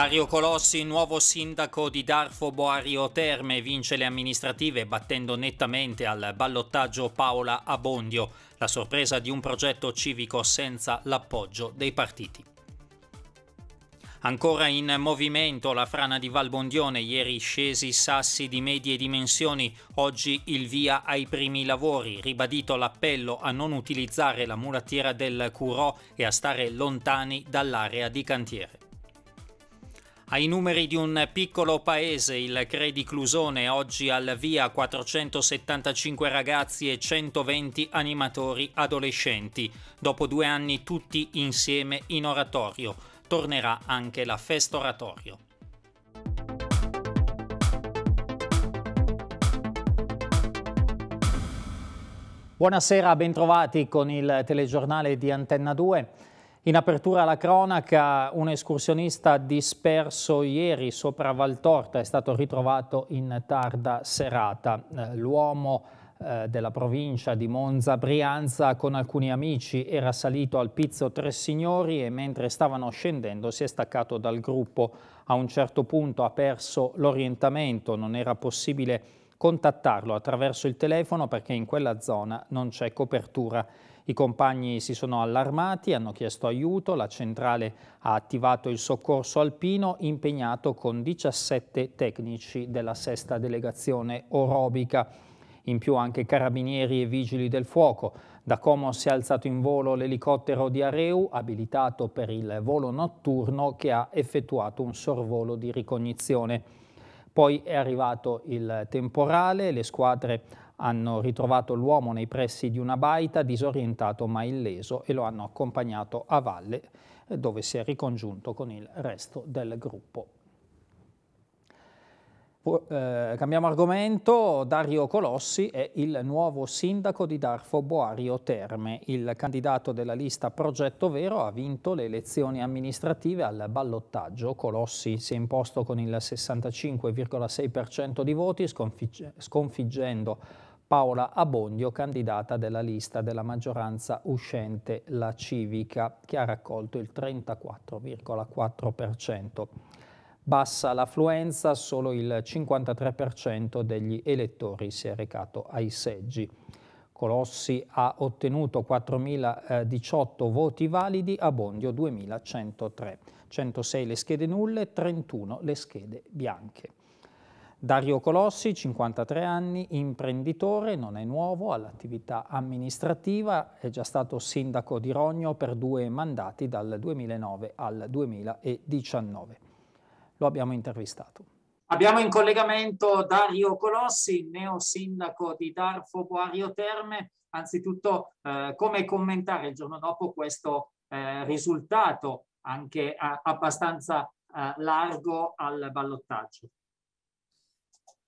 Dario Colossi, nuovo sindaco di Darfo Boario Terme, vince le amministrative battendo nettamente al ballottaggio Paola Abondio, la sorpresa di un progetto civico senza l'appoggio dei partiti. Ancora in movimento la frana di Valbondione, ieri scesi sassi di medie dimensioni, oggi il via ai primi lavori, ribadito l'appello a non utilizzare la mulattiera del Curò e a stare lontani dall'area di cantiere. Ai numeri di un piccolo paese, il Credi Clusone oggi al via 475 ragazzi e 120 animatori adolescenti. Dopo due anni tutti insieme in oratorio. Tornerà anche la festa oratorio. Buonasera, bentrovati con il telegiornale di Antenna 2. In apertura alla cronaca, un escursionista disperso ieri sopra Valtorta è stato ritrovato in tarda serata. Eh, l'uomo eh, della provincia di Monza Brianza con alcuni amici era salito al pizzo Tre Signori e mentre stavano scendendo si è staccato dal gruppo. A un certo punto ha perso l'orientamento, non era possibile contattarlo attraverso il telefono perché in quella zona non c'è copertura i compagni si sono allarmati, hanno chiesto aiuto, la centrale ha attivato il soccorso alpino impegnato con 17 tecnici della sesta delegazione orobica. In più anche carabinieri e vigili del fuoco. Da Como si è alzato in volo l'elicottero di Areu, abilitato per il volo notturno, che ha effettuato un sorvolo di ricognizione. Poi è arrivato il temporale, le squadre hanno ritrovato l'uomo nei pressi di una baita, disorientato ma illeso, e lo hanno accompagnato a valle, eh, dove si è ricongiunto con il resto del gruppo. Eh, cambiamo argomento, Dario Colossi è il nuovo sindaco di Darfo Boario Terme. Il candidato della lista Progetto Vero ha vinto le elezioni amministrative al ballottaggio. Colossi si è imposto con il 65,6% di voti, sconfigge sconfiggendo Paola Abondio, candidata della lista della maggioranza uscente La Civica, che ha raccolto il 34,4%. Bassa l'affluenza, solo il 53% degli elettori si è recato ai seggi. Colossi ha ottenuto 4.018 voti validi, Abondio 2.103, 106 le schede nulle, 31 le schede bianche. Dario Colossi, 53 anni, imprenditore, non è nuovo all'attività amministrativa, è già stato sindaco di Rogno per due mandati dal 2009 al 2019. Lo abbiamo intervistato. Abbiamo in collegamento Dario Colossi, neo sindaco di Darfo Boario Terme. Anzitutto, eh, come commentare il giorno dopo questo eh, risultato anche a, eh, abbastanza eh, largo al ballottaggio?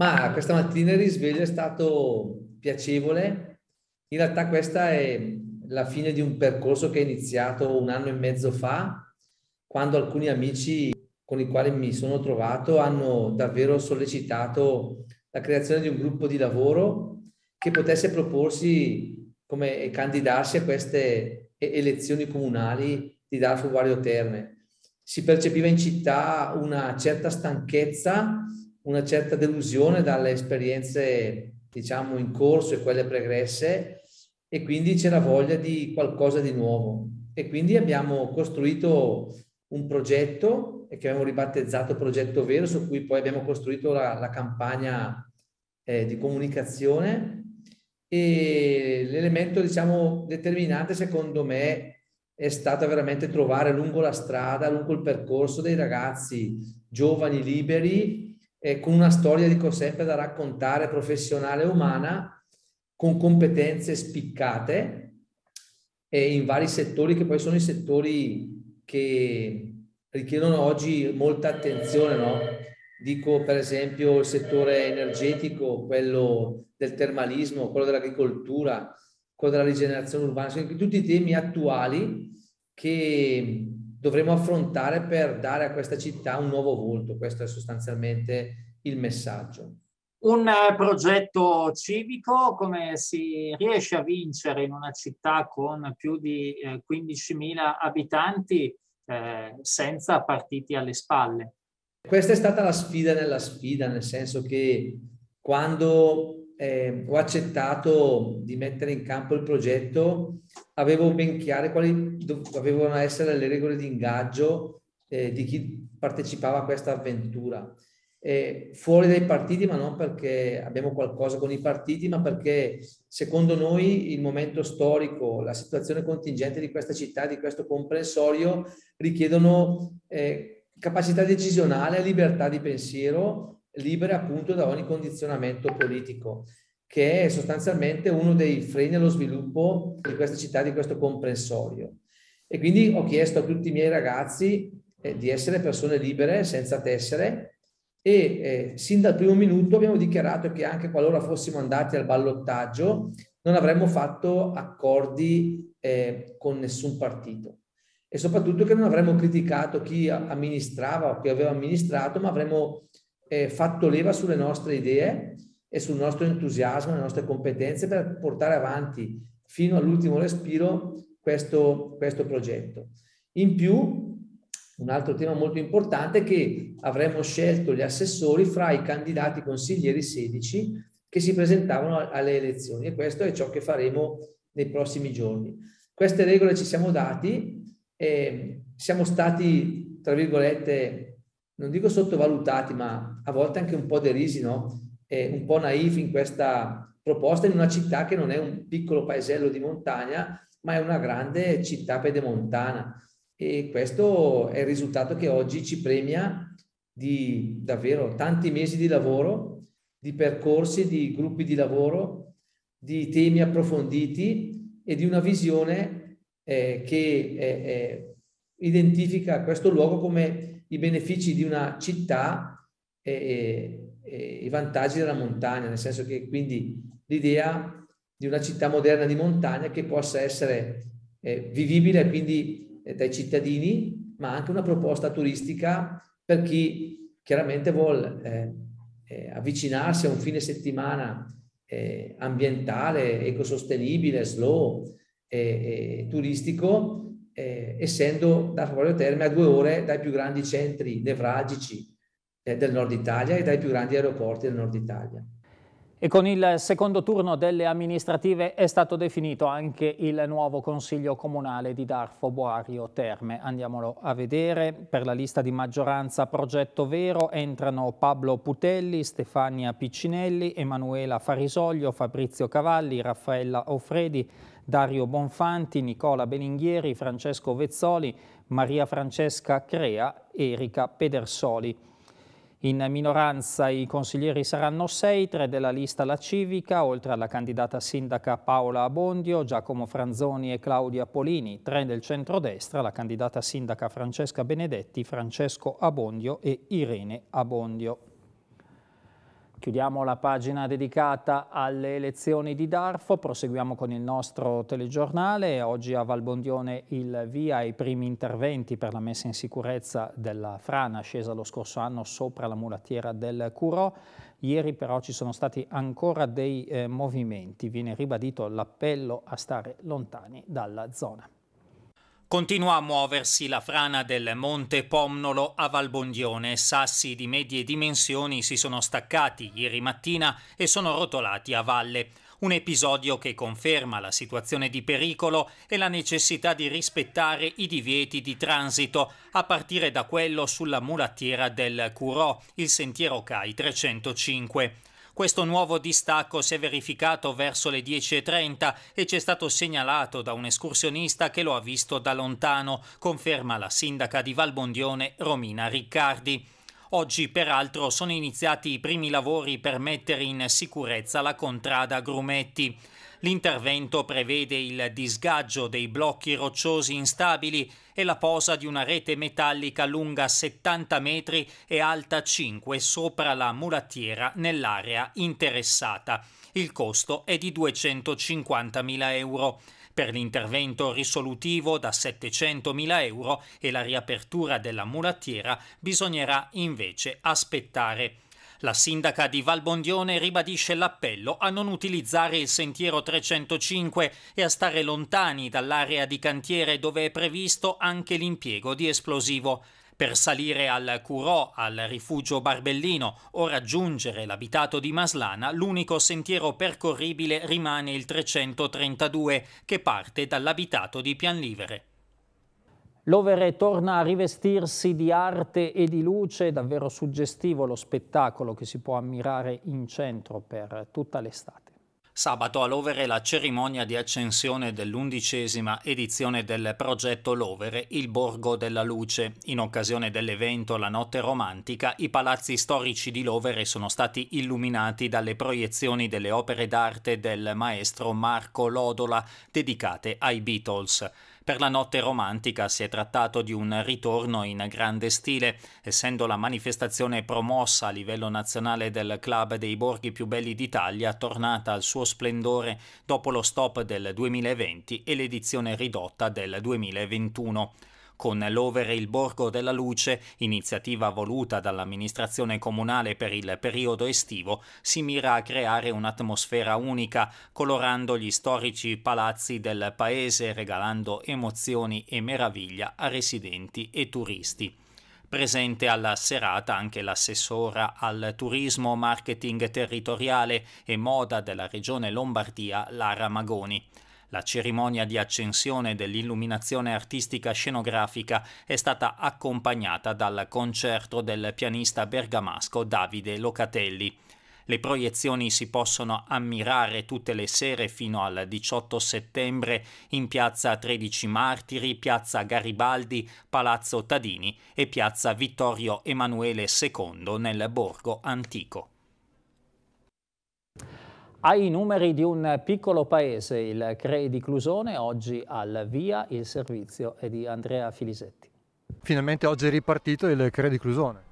Ma questa mattina il risveglio è stato piacevole. In realtà questa è la fine di un percorso che è iniziato un anno e mezzo fa, quando alcuni amici con i quali mi sono trovato hanno davvero sollecitato la creazione di un gruppo di lavoro che potesse proporsi come candidarsi a queste elezioni comunali di Darfur Vario Terme. Si percepiva in città una certa stanchezza una certa delusione dalle esperienze, diciamo, in corso e quelle pregresse e quindi c'era voglia di qualcosa di nuovo. E quindi abbiamo costruito un progetto che abbiamo ribattezzato Progetto Vero, su cui poi abbiamo costruito la, la campagna eh, di comunicazione e l'elemento, diciamo, determinante secondo me è stata veramente trovare lungo la strada, lungo il percorso dei ragazzi giovani liberi eh, con una storia, dico sempre, da raccontare professionale e umana, con competenze spiccate eh, in vari settori che poi sono i settori che richiedono oggi molta attenzione, no? Dico per esempio il settore energetico, quello del termalismo, quello dell'agricoltura, quello della rigenerazione urbana, sono cioè tutti temi attuali che dovremo affrontare per dare a questa città un nuovo volto. Questo è sostanzialmente il messaggio. Un eh, progetto civico, come si riesce a vincere in una città con più di 15.000 eh, abitanti eh, senza partiti alle spalle? Questa è stata la sfida nella sfida, nel senso che quando eh, ho accettato di mettere in campo il progetto avevo ben chiare quali dovevano essere le regole di ingaggio eh, di chi partecipava a questa avventura. Eh, fuori dai partiti, ma non perché abbiamo qualcosa con i partiti, ma perché secondo noi il momento storico, la situazione contingente di questa città, di questo comprensorio, richiedono eh, capacità decisionale, libertà di pensiero, libere appunto da ogni condizionamento politico che è sostanzialmente uno dei freni allo sviluppo di questa città, di questo comprensorio. E quindi ho chiesto a tutti i miei ragazzi eh, di essere persone libere, senza tessere, e eh, sin dal primo minuto abbiamo dichiarato che anche qualora fossimo andati al ballottaggio non avremmo fatto accordi eh, con nessun partito e soprattutto che non avremmo criticato chi amministrava o chi aveva amministrato, ma avremmo eh, fatto leva sulle nostre idee e sul nostro entusiasmo, le nostre competenze per portare avanti fino all'ultimo respiro questo, questo progetto. In più, un altro tema molto importante è che avremmo scelto gli assessori fra i candidati consiglieri 16 che si presentavano alle elezioni e questo è ciò che faremo nei prossimi giorni. Queste regole ci siamo dati e siamo stati, tra virgolette, non dico sottovalutati, ma a volte anche un po' derisi, no? eh, un po' naif in questa proposta in una città che non è un piccolo paesello di montagna, ma è una grande città pedemontana. E questo è il risultato che oggi ci premia di davvero tanti mesi di lavoro, di percorsi, di gruppi di lavoro, di temi approfonditi e di una visione eh, che eh, eh identifica questo luogo come i benefici di una città eh, eh i vantaggi della montagna, nel senso che quindi l'idea di una città moderna di montagna che possa essere eh, vivibile quindi eh, dai cittadini, ma anche una proposta turistica per chi chiaramente vuole eh, eh, avvicinarsi a un fine settimana eh, ambientale, ecosostenibile, slow, turistico, eh, essendo da Favorio Terme a due ore dai più grandi centri nevralgici eh, del nord Italia e dai più grandi aeroporti del nord Italia. E con il secondo turno delle amministrative è stato definito anche il nuovo consiglio comunale di Darfo Boario Terme. Andiamolo a vedere. Per la lista di maggioranza Progetto Vero entrano Pablo Putelli, Stefania Piccinelli, Emanuela Farisoglio, Fabrizio Cavalli, Raffaella Offredi, Dario Bonfanti, Nicola Beninghieri, Francesco Vezzoli, Maria Francesca Crea, e Erika Pedersoli. In minoranza i consiglieri saranno sei, tre della lista La Civica, oltre alla candidata sindaca Paola Abondio, Giacomo Franzoni e Claudia Polini, tre del centrodestra, la candidata sindaca Francesca Benedetti, Francesco Abondio e Irene Abondio. Chiudiamo la pagina dedicata alle elezioni di Darfo, proseguiamo con il nostro telegiornale. Oggi a Valbondione il via ai primi interventi per la messa in sicurezza della frana scesa lo scorso anno sopra la mulattiera del Curò. Ieri però ci sono stati ancora dei eh, movimenti, viene ribadito l'appello a stare lontani dalla zona. Continua a muoversi la frana del Monte Pomnolo a Valbondione. Sassi di medie dimensioni si sono staccati ieri mattina e sono rotolati a valle. Un episodio che conferma la situazione di pericolo e la necessità di rispettare i divieti di transito, a partire da quello sulla mulattiera del Curò, il sentiero CAI 305. Questo nuovo distacco si è verificato verso le 10.30 e ci è stato segnalato da un escursionista che lo ha visto da lontano, conferma la sindaca di Valbondione Romina Riccardi. Oggi peraltro sono iniziati i primi lavori per mettere in sicurezza la contrada Grumetti. L'intervento prevede il disgaggio dei blocchi rocciosi instabili e la posa di una rete metallica lunga 70 metri e alta 5 sopra la mulattiera nell'area interessata. Il costo è di 250.000 euro. Per l'intervento risolutivo da 700.000 euro e la riapertura della mulattiera bisognerà invece aspettare. La sindaca di Valbondione ribadisce l'appello a non utilizzare il sentiero 305 e a stare lontani dall'area di cantiere dove è previsto anche l'impiego di esplosivo. Per salire al Curò, al rifugio Barbellino o raggiungere l'abitato di Maslana, l'unico sentiero percorribile rimane il 332 che parte dall'abitato di Pianlivere. L'Overe torna a rivestirsi di arte e di luce, davvero suggestivo lo spettacolo che si può ammirare in centro per tutta l'estate. Sabato a Lovere la cerimonia di accensione dell'undicesima edizione del progetto Lovere, il Borgo della Luce. In occasione dell'evento La Notte Romantica, i palazzi storici di Lovere sono stati illuminati dalle proiezioni delle opere d'arte del maestro Marco Lodola dedicate ai Beatles. Per la notte romantica si è trattato di un ritorno in grande stile, essendo la manifestazione promossa a livello nazionale del club dei borghi più belli d'Italia tornata al suo splendore dopo lo stop del 2020 e l'edizione ridotta del 2021 con l'Over il Borgo della Luce, iniziativa voluta dall'amministrazione comunale per il periodo estivo, si mira a creare un'atmosfera unica, colorando gli storici palazzi del paese, regalando emozioni e meraviglia a residenti e turisti presente alla serata anche l'assessora al turismo, marketing territoriale e moda della regione Lombardia, Lara Magoni. La cerimonia di accensione dell'illuminazione artistica scenografica è stata accompagnata dal concerto del pianista bergamasco Davide Locatelli. Le proiezioni si possono ammirare tutte le sere fino al 18 settembre in piazza 13 Martiri, piazza Garibaldi, palazzo Tadini e piazza Vittorio Emanuele II nel borgo antico. Ai numeri di un piccolo paese, il CREI di Clusone, oggi al via il servizio è di Andrea Filisetti. Finalmente oggi è ripartito il CREI di Clusone.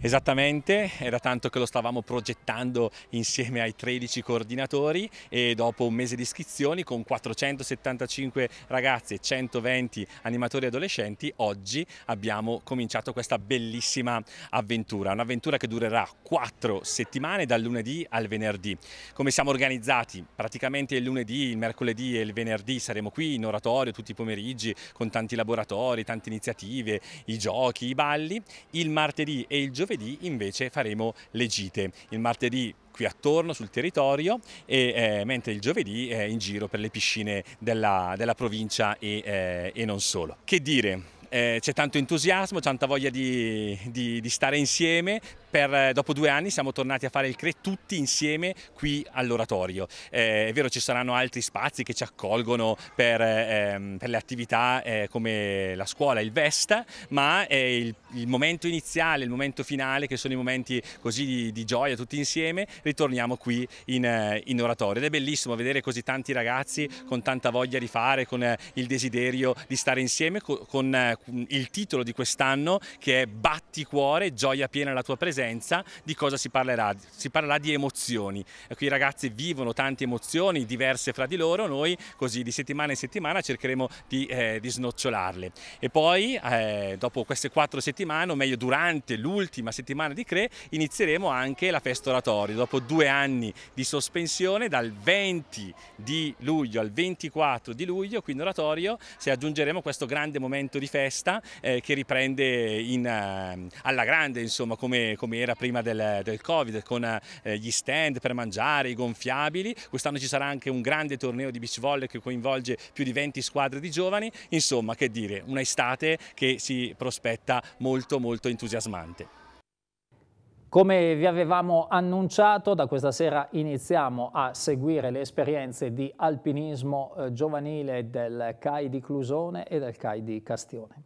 Esattamente, era tanto che lo stavamo progettando insieme ai 13 coordinatori e dopo un mese di iscrizioni con 475 ragazze e 120 animatori adolescenti oggi abbiamo cominciato questa bellissima avventura, un'avventura che durerà 4 settimane dal lunedì al venerdì. Come siamo organizzati? Praticamente il lunedì, il mercoledì e il venerdì saremo qui in oratorio tutti i pomeriggi con tanti laboratori, tante iniziative, i giochi, i balli. Il martedì e il giovedì giovedì invece faremo le gite, il martedì qui attorno sul territorio e, eh, mentre il giovedì eh, in giro per le piscine della, della provincia e, eh, e non solo. Che dire? eh, c'è tanto entusiasmo, tanta voglia di, di, di stare insieme. Per, eh, dopo due anni siamo tornati a fare il CRE tutti insieme qui all'oratorio. Eh, è vero ci saranno altri spazi che ci accolgono per, ehm, per le attività eh, come la scuola, il Vesta, ma il, il, momento iniziale, il momento finale, che sono i momenti così di, di gioia tutti insieme, ritorniamo qui in, eh, in, oratorio. Ed è bellissimo vedere così tanti ragazzi con tanta voglia di fare, con il desiderio di stare insieme, con il titolo di quest'anno che è Batti cuore, gioia piena la tua presenza, di cosa si parlerà? Si parlerà di emozioni. qui I ragazzi vivono tante emozioni diverse fra di loro, noi così di settimana in settimana cercheremo di, eh, di snocciolarle. E poi eh, dopo queste quattro settimane, o meglio durante l'ultima settimana di CRE, inizieremo anche la festa oratoria. Dopo due anni di sospensione, dal 20 di luglio al 24 di luglio, qui in oratorio, se aggiungeremo questo grande momento di festa, festa eh, che riprende in, uh, alla grande insomma come, come era prima del, del Covid con uh, gli stand per mangiare, i gonfiabili, quest'anno ci sarà anche un grande torneo di beach volley che coinvolge più di 20 squadre di giovani, insomma che dire, una estate che si prospetta molto molto entusiasmante. Come vi avevamo annunciato, da questa sera iniziamo a seguire le esperienze di alpinismo eh, giovanile del CAI di Clusone e del CAI di Castione.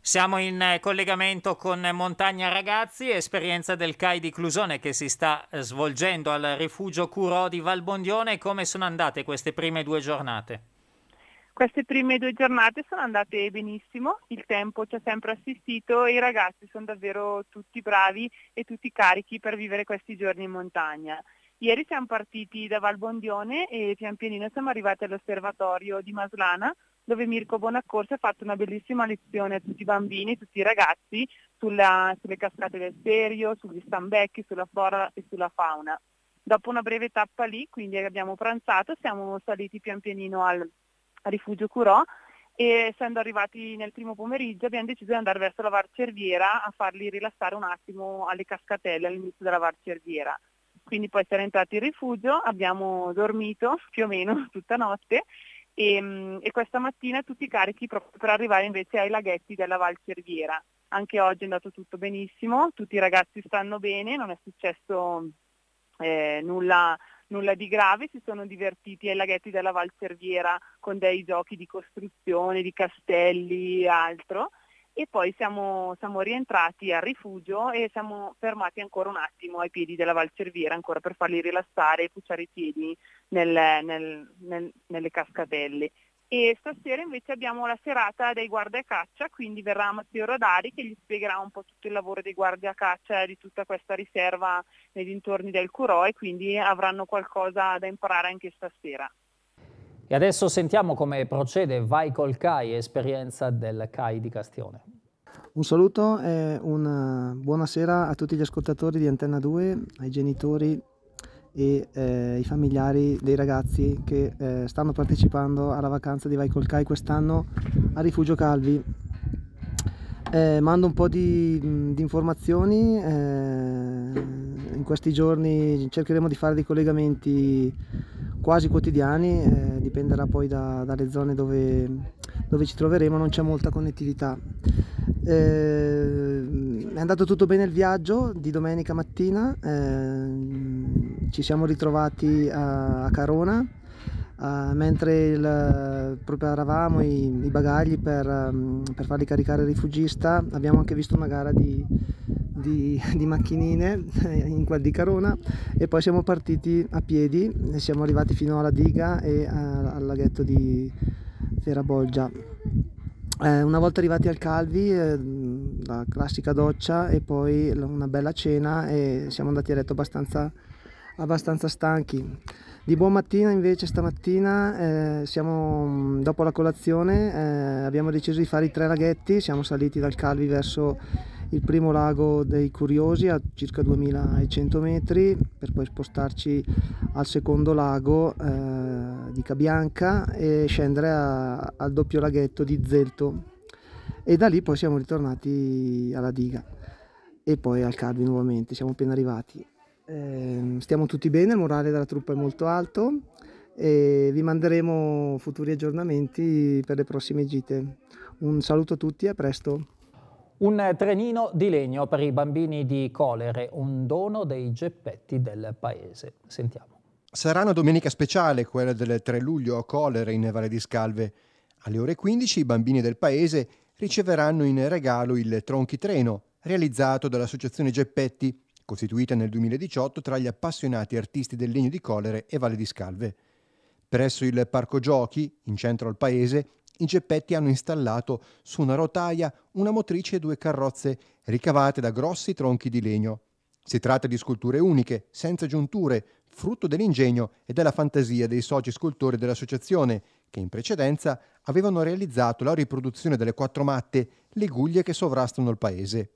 Siamo in eh, collegamento con Montagna Ragazzi, esperienza del CAI di Clusone che si sta eh, svolgendo al rifugio Curò di Valbondione. Come sono andate queste prime due giornate? Queste prime due giornate sono andate benissimo, il tempo ci ha sempre assistito e i ragazzi sono davvero tutti bravi e tutti carichi per vivere questi giorni in montagna. Ieri siamo partiti da Valbondione e pian pianino siamo arrivati all'osservatorio di Maslana dove Mirko Bonaccorsi ha fatto una bellissima lezione a tutti i bambini, tutti i ragazzi sulla, sulle cascate del Serio, sugli stambecchi, sulla flora e sulla fauna. Dopo una breve tappa lì, quindi abbiamo pranzato, siamo saliti pian pianino al a Rifugio Curò e essendo arrivati nel primo pomeriggio abbiamo deciso di andare verso la Varcerviera a farli rilassare un attimo alle cascatelle all'inizio della Varcerviera. Quindi poi siamo entrati in rifugio, abbiamo dormito più o meno tutta notte e, mm, e questa mattina tutti carichi proprio per arrivare invece ai laghetti della Valcerviera. Anche oggi è andato tutto benissimo, tutti i ragazzi stanno bene, non è successo eh, nulla nulla di grave, si sono divertiti ai laghetti della Valserviera con dei giochi di costruzione, di castelli e altro. E poi siamo, siamo rientrati al rifugio e siamo fermati ancora un attimo ai piedi della Valcerviera, ancora per farli rilassare e pucciare i piedi nel, nel, nel, nelle cascatelle e stasera invece abbiamo la serata dei guardia caccia, quindi verrà Matteo Rodari che gli spiegherà un po' tutto il lavoro dei guardia caccia di tutta questa riserva nei dintorni del Curò e quindi avranno qualcosa da imparare anche stasera. E adesso sentiamo come procede Vai col CAI, esperienza del CAI di Castione. Un saluto e una buonasera a tutti gli ascoltatori di Antenna 2, ai genitori e eh, i familiari dei ragazzi che eh, stanno partecipando alla vacanza di Vai col Kai quest'anno a Rifugio Calvi. Eh, mando un po' di, di informazioni, eh, in questi giorni cercheremo di fare dei collegamenti quasi quotidiani, eh, dipenderà poi da, dalle zone dove, dove ci troveremo, non c'è molta connettività. Eh, è andato tutto bene il viaggio di domenica mattina, eh, ci siamo ritrovati a, a Carona Uh, mentre il, preparavamo i, i bagagli per, um, per, farli caricare il rifugista abbiamo anche visto una gara di, di, di macchinine in quel di Carona e poi siamo partiti a piedi e siamo arrivati fino alla diga e a, al laghetto di Feraboggia. Eh, una volta arrivati al Calvi, eh, la classica doccia e poi una bella cena e siamo andati a letto abbastanza abbastanza stanchi. Di buon mattina invece stamattina eh, siamo, mm, dopo la colazione eh, abbiamo deciso di fare i tre laghetti, siamo saliti dal Calvi verso il primo lago dei Curiosi a circa 2100 metri per poi spostarci al secondo lago eh, di Cabianca e scendere a, al doppio laghetto di Zelto e da lì poi siamo ritornati alla diga e poi al Calvi nuovamente, siamo appena arrivati. Eh, stiamo tutti bene, il morale della truppa è molto alto e vi manderemo futuri aggiornamenti per le prossime gite. Un saluto a tutti e a presto. Un trenino di legno per i bambini di colere, un dono dei geppetti del paese. Sentiamo. Sarà una domenica speciale quella del 3 luglio a colere in Valle di Scalve. Alle ore 15 i bambini del paese riceveranno in regalo il tronchi treno realizzato dall'associazione Geppetti costituita nel 2018 tra gli appassionati artisti del legno di Colere e Valle di Scalve. Presso il parco giochi, in centro al paese, i Geppetti hanno installato su una rotaia una motrice e due carrozze ricavate da grossi tronchi di legno. Si tratta di sculture uniche, senza giunture, frutto dell'ingegno e della fantasia dei soci scultori dell'associazione, che in precedenza avevano realizzato la riproduzione delle quattro matte, le guglie che sovrastano il paese.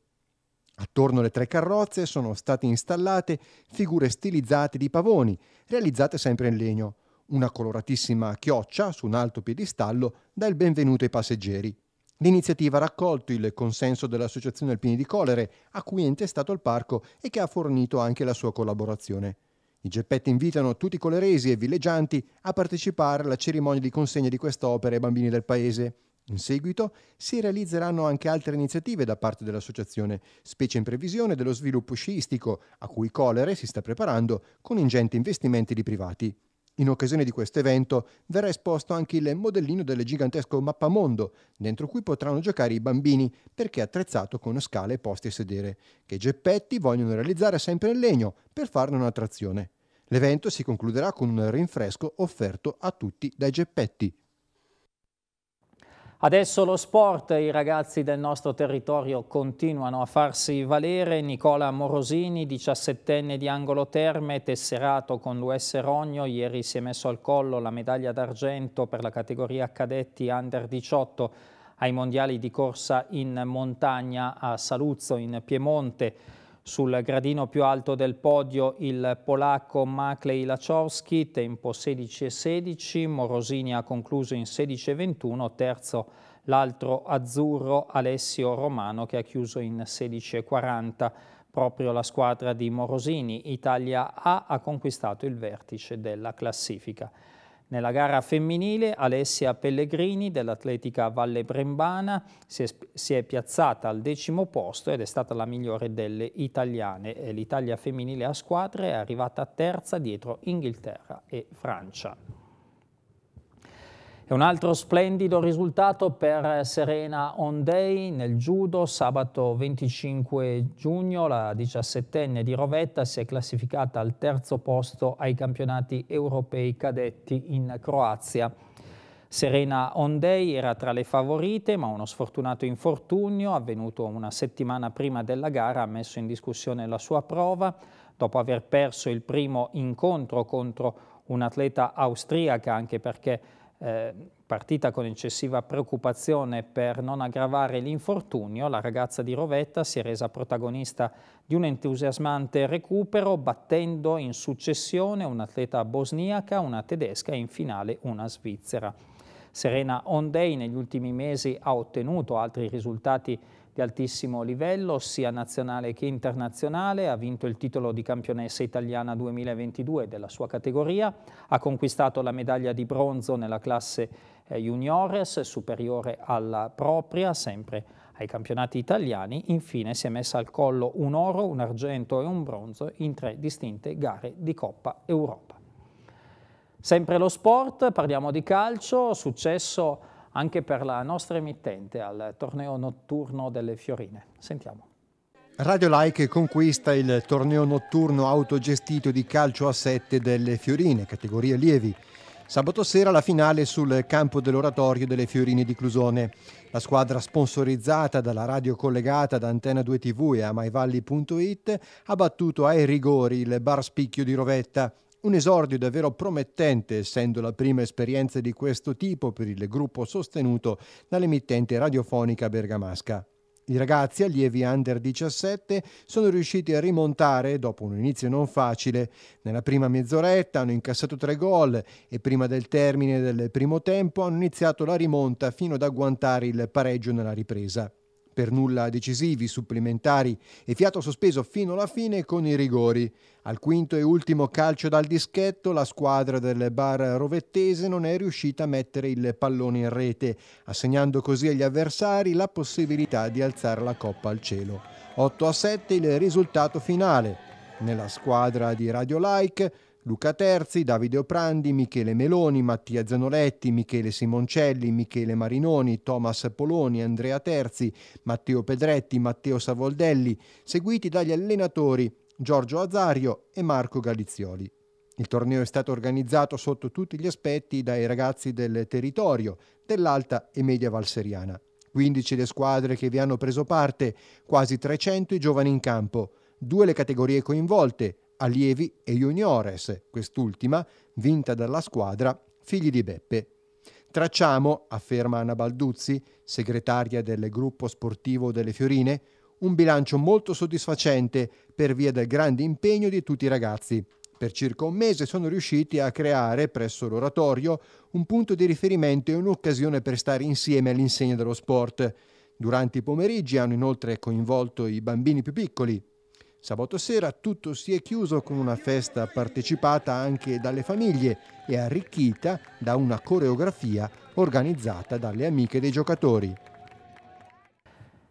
Attorno alle tre carrozze sono state installate figure stilizzate di pavoni, realizzate sempre in legno. Una coloratissima chioccia su un alto piedistallo dà il benvenuto ai passeggeri. L'iniziativa ha raccolto il consenso dell'Associazione Alpini di Colere, a cui è intestato il parco e che ha fornito anche la sua collaborazione. I Geppetti invitano tutti i coleresi e villeggianti a partecipare alla cerimonia di consegna di quest'opera ai bambini del paese. In seguito si realizzeranno anche altre iniziative da parte dell'associazione, specie in previsione dello sviluppo sciistico, a cui Colere si sta preparando con ingenti investimenti di privati. In occasione di questo evento verrà esposto anche il modellino del gigantesco mappamondo, dentro cui potranno giocare i bambini perché è attrezzato con scale, e posti a sedere, che Geppetti vogliono realizzare sempre in legno per farne un'attrazione. L'evento si concluderà con un rinfresco offerto a tutti dai Geppetti. Adesso lo sport, i ragazzi del nostro territorio continuano a farsi valere. Nicola Morosini, 17enne di Angolo Terme, tesserato con l'US Rogno, ieri si è messo al collo la medaglia d'argento per la categoria cadetti under 18 ai mondiali di corsa in montagna a Saluzzo in Piemonte. Sul gradino più alto del podio il polacco Maklej Laczowski, tempo 16,16, Morosini ha concluso in 16,21, terzo l'altro azzurro Alessio Romano che ha chiuso in 16,40. Proprio la squadra di Morosini, Italia A, ha conquistato il vertice della classifica. Nella gara femminile Alessia Pellegrini dell'Atletica Valle Brembana si è, si è, piazzata al decimo posto ed è stata la migliore delle italiane. L'Italia femminile a squadre è arrivata terza dietro Inghilterra e Francia. È un altro splendido risultato per Serena Ondei nel judo. Sabato 25 giugno la 17enne di Rovetta si è classificata al terzo posto ai campionati europei cadetti in Croazia. Serena Ondei era tra le favorite, ma uno sfortunato infortunio avvenuto una settimana prima della gara ha messo in discussione la sua prova. Dopo aver perso il primo incontro contro un'atleta austriaca, anche perché eh, partita con eccessiva preoccupazione per non aggravare l'infortunio, la ragazza di Rovetta si è resa protagonista di un entusiasmante recupero battendo in successione un'atleta bosniaca, una tedesca e in finale una svizzera. Serena Ondej negli ultimi mesi ha ottenuto altri risultati di altissimo livello, sia nazionale che internazionale, ha vinto il titolo di campionessa italiana 2022 della sua categoria, ha conquistato la medaglia di bronzo nella classe eh, juniores, superiore alla propria, sempre ai campionati italiani, infine si è messa al collo un oro, un argento e un bronzo in tre distinte gare di Coppa Europa. Sempre lo sport, parliamo di calcio, successo anche per la nostra emittente al torneo notturno delle Fiorine. Sentiamo. Radio Like conquista il torneo notturno autogestito di calcio a 7 delle Fiorine, categorie lievi. Sabato sera la finale sul campo dell'oratorio delle Fiorine di Clusone. La squadra sponsorizzata dalla radio collegata da Antena 2 TV e a maivalli.it ha battuto ai rigori il Bar Spicchio di Rovetta un esordio davvero promettente, essendo la prima esperienza di questo tipo per il gruppo sostenuto dall'emittente radiofonica bergamasca. I ragazzi allievi under 17 sono riusciti a rimontare dopo un inizio non facile. Nella prima mezz'oretta hanno incassato tre gol e prima del termine del primo tempo hanno iniziato la rimonta fino ad agguantare il pareggio nella ripresa per nulla decisivi, supplementari e fiato sospeso fino alla fine con i rigori. Al quinto e ultimo calcio dal dischetto la squadra del Bar Rovettese non è riuscita a mettere il pallone in rete, assegnando così agli avversari la possibilità di alzare la coppa al cielo. 8 a 7 il risultato finale. Nella squadra di Radio Like Luca Terzi, Davide Oprandi, Michele Meloni, Mattia Zanoletti, Michele Simoncelli, Michele Marinoni, Thomas Poloni, Andrea Terzi, Matteo Pedretti, Matteo Savoldelli, seguiti dagli allenatori Giorgio Azzario e Marco Galizioli. Il torneo è stato organizzato sotto tutti gli aspetti dai ragazzi del territorio, dell'alta e media valseriana. 15 le squadre che vi hanno preso parte, quasi 300 i giovani in campo, due le categorie coinvolte, allievi e juniores, quest'ultima vinta dalla squadra Figli di Beppe. Tracciamo, afferma Anna Balduzzi, segretaria del gruppo sportivo delle Fiorine, un bilancio molto soddisfacente per via del grande impegno di tutti i ragazzi. Per circa un mese sono riusciti a creare presso l'oratorio un punto di riferimento e un'occasione per stare insieme all'insegna dello sport. Durante i pomeriggi hanno inoltre coinvolto i bambini più piccoli, Sabato sera tutto si è chiuso con una festa partecipata anche dalle famiglie e arricchita da una coreografia organizzata dalle amiche dei giocatori.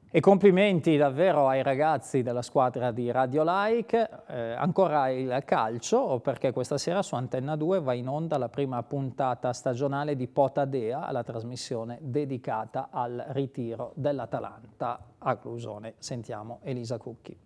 E complimenti davvero ai ragazzi della squadra di Radio Like, eh, ancora il calcio perché questa sera su Antenna 2 va in onda la prima puntata stagionale di Potadea la trasmissione dedicata al ritiro dell'Atalanta a Clusone. Sentiamo Elisa Cucchi.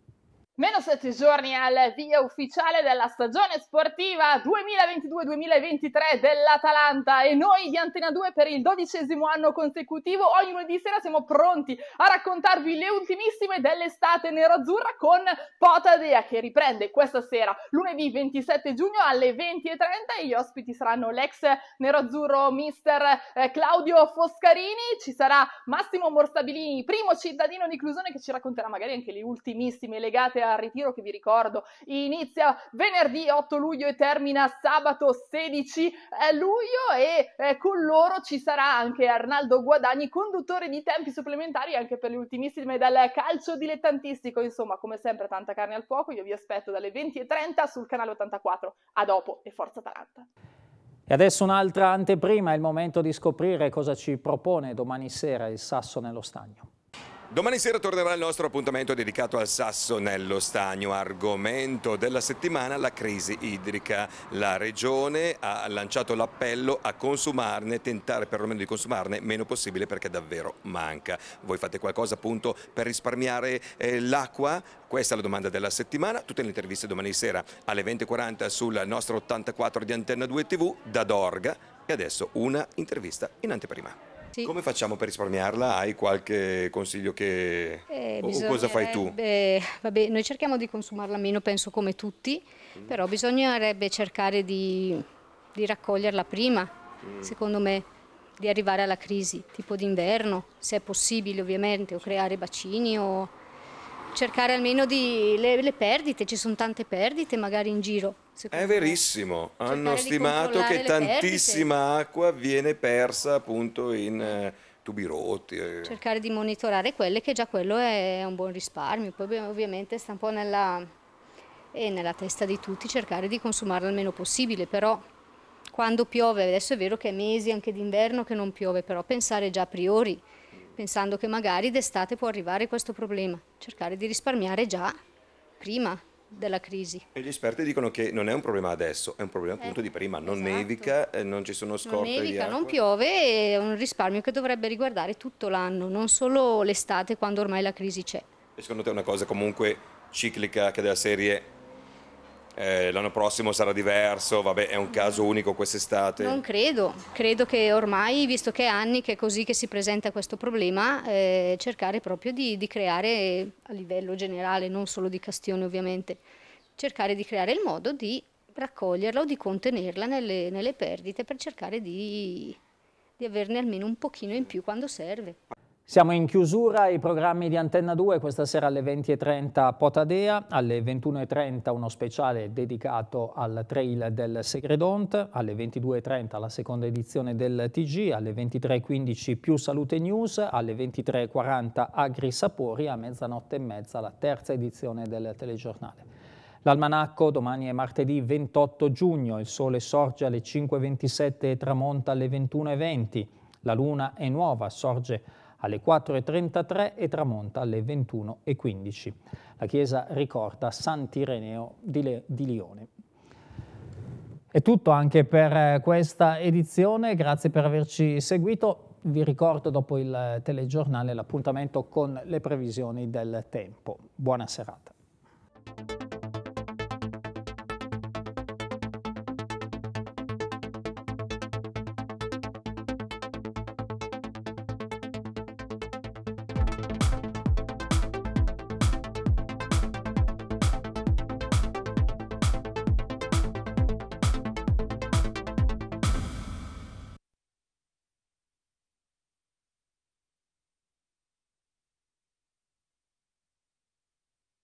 Meno sette giorni al via ufficiale della stagione sportiva 2022-2023 dell'Atalanta e noi di Antena 2 per il dodicesimo anno consecutivo ogni lunedì sera siamo pronti a raccontarvi le ultimissime dell'estate nerazzurra con Potadea che riprende questa sera lunedì 27 giugno alle 20.30 e gli ospiti saranno l'ex nerazzurro mister eh, Claudio Foscarini, ci sarà Massimo Morstabilini, primo cittadino di Clusone che ci racconterà magari anche le ultimissime legate a al ritiro che vi ricordo inizia venerdì 8 luglio e termina sabato 16 eh, luglio e eh, con loro ci sarà anche Arnaldo Guadagni, conduttore di tempi supplementari anche per le ultimissime dal calcio dilettantistico, insomma come sempre tanta carne al fuoco, io vi aspetto dalle 20.30 sul canale 84, a dopo e Forza Taranta E adesso un'altra anteprima, è il momento di scoprire cosa ci propone domani sera il Sasso nello Stagno. Domani sera tornerà il nostro appuntamento dedicato al Sasso nello Stagno, argomento della settimana la crisi idrica. La regione ha lanciato l'appello a consumarne, tentare perlomeno di consumarne meno possibile perché davvero manca. Voi fate qualcosa appunto per risparmiare eh, l'acqua? Questa è la domanda della settimana, tutte le interviste domani sera alle 20.40 sul nostro 84 di Antenna 2 TV da Dorga e adesso una intervista in anteprima. Sì. Come facciamo per risparmiarla? Hai qualche consiglio che... Eh, o cosa fai tu? Vabbè, noi cerchiamo di consumarla meno, penso come tutti, mm. però bisognerebbe cercare di, di raccoglierla prima, mm. secondo me, di arrivare alla crisi, tipo d'inverno, se è possibile ovviamente, o creare bacini o cercare almeno di... le, le perdite, ci sono tante perdite magari in giro è verissimo, hanno stimato che tantissima acqua viene persa appunto in eh, tubi rotti. Eh. Cercare di monitorare quelle che già quello è un buon risparmio, poi ovviamente sta un po' nella, eh, nella testa di tutti cercare di consumarla il meno possibile, però quando piove, adesso è vero che è mesi anche d'inverno che non piove, però pensare già a priori, pensando che magari d'estate può arrivare questo problema, cercare di risparmiare già prima della crisi. E gli esperti dicono che non è un problema adesso, è un problema eh, appunto eh, di prima, non esatto. nevica, eh, non ci sono scorte non nevica, non piove, è un risparmio che dovrebbe riguardare tutto l'anno, non solo l'estate quando ormai la crisi c'è. E secondo te è una cosa comunque ciclica che della serie eh, l'anno prossimo sarà diverso, vabbè è un caso unico quest'estate? Non credo, credo che ormai, visto che è anni che è così che si presenta questo problema, eh, cercare proprio di, di creare a livello generale, non solo di Castione ovviamente, cercare di creare il modo di raccoglierla o di contenerla nelle, nelle perdite per cercare di, di averne almeno un pochino in più quando serve. Siamo in chiusura ai programmi di Antenna 2, questa sera alle 20.30 Potadea, alle 21.30 uno speciale dedicato al trail del Segredont, alle 22.30 la seconda edizione del TG, alle 23.15 più Salute News, alle 23.40 Agri Sapori, a mezzanotte e mezza la terza edizione del telegiornale. L'almanacco domani è martedì 28 giugno, il sole sorge alle 5.27 e tramonta alle 21.20, la luna è nuova, sorge alle alle 4.33 e tramonta alle 21.15. La chiesa ricorda Sant'Ireneo di, di Lione. È tutto anche per eh, questa edizione, grazie per averci seguito. Vi ricordo dopo il telegiornale l'appuntamento con le previsioni del tempo. Buona serata.